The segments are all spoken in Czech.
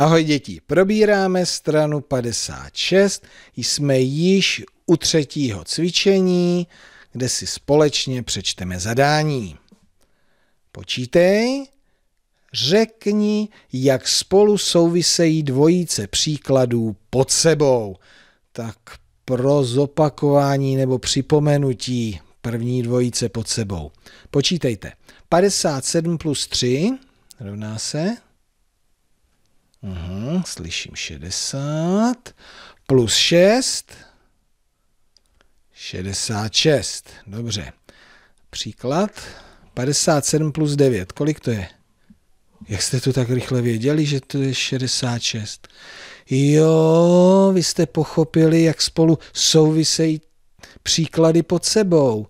Ahoj děti, probíráme stranu 56, jsme již u třetího cvičení, kde si společně přečteme zadání. Počítej, řekni, jak spolu souvisejí dvojice příkladů pod sebou. Tak pro zopakování nebo připomenutí první dvojice pod sebou. Počítejte. 57 plus 3 rovná se Uhum, slyším 60 plus 6, 66. Dobře. Příklad 57 plus 9. Kolik to je? Jak jste to tak rychle věděli, že to je 66? Jo, vy jste pochopili, jak spolu souvisejí příklady pod sebou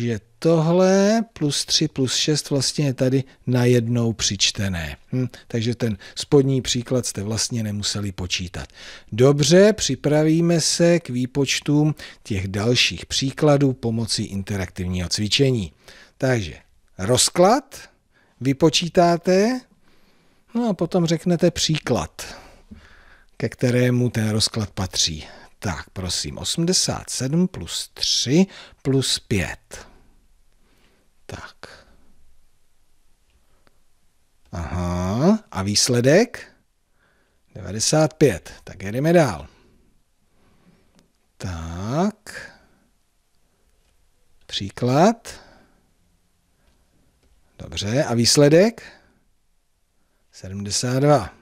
že tohle plus 3 plus 6 vlastně je tady najednou přičtené. Hm, takže ten spodní příklad jste vlastně nemuseli počítat. Dobře, připravíme se k výpočtům těch dalších příkladů pomocí interaktivního cvičení. Takže rozklad vypočítáte, no a potom řeknete příklad, ke kterému ten rozklad patří. Tak, prosím, 87 plus 3 plus 5. Tak. Aha, a výsledek? 95. Tak jedeme dál. Tak. Příklad. Dobře, a výsledek? 72.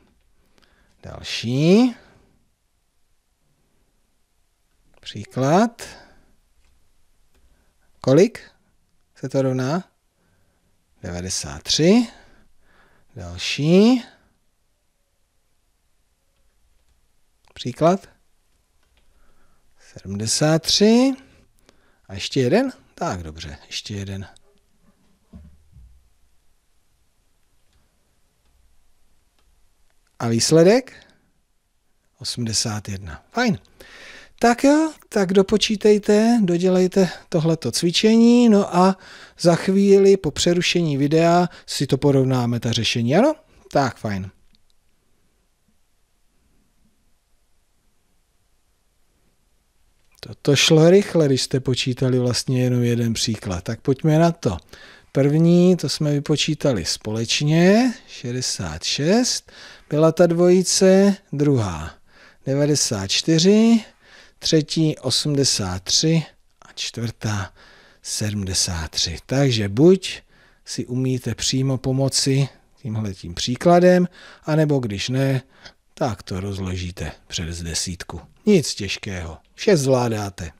Další. Příklad. Kolik? se to rovná 93. Další. Příklad. 73. A ještě jeden? Tak, dobře, ještě jeden. A výsledek? 81. Fajn. Tak jo, tak dopočítejte, dodělejte tohleto cvičení, no a za chvíli po přerušení videa si to porovnáme, ta řešení, ano? Tak, fajn. To šlo rychle, když jste počítali vlastně jenom jeden příklad. Tak pojďme na to. První, to jsme vypočítali společně, 66, byla ta dvojice, druhá, 94, třetí 83 a čtvrtá 73. Takže buď si umíte přímo pomoci tímhle tím příkladem, anebo když ne, tak to rozložíte přes desítku. Nic těžkého, vše zvládáte.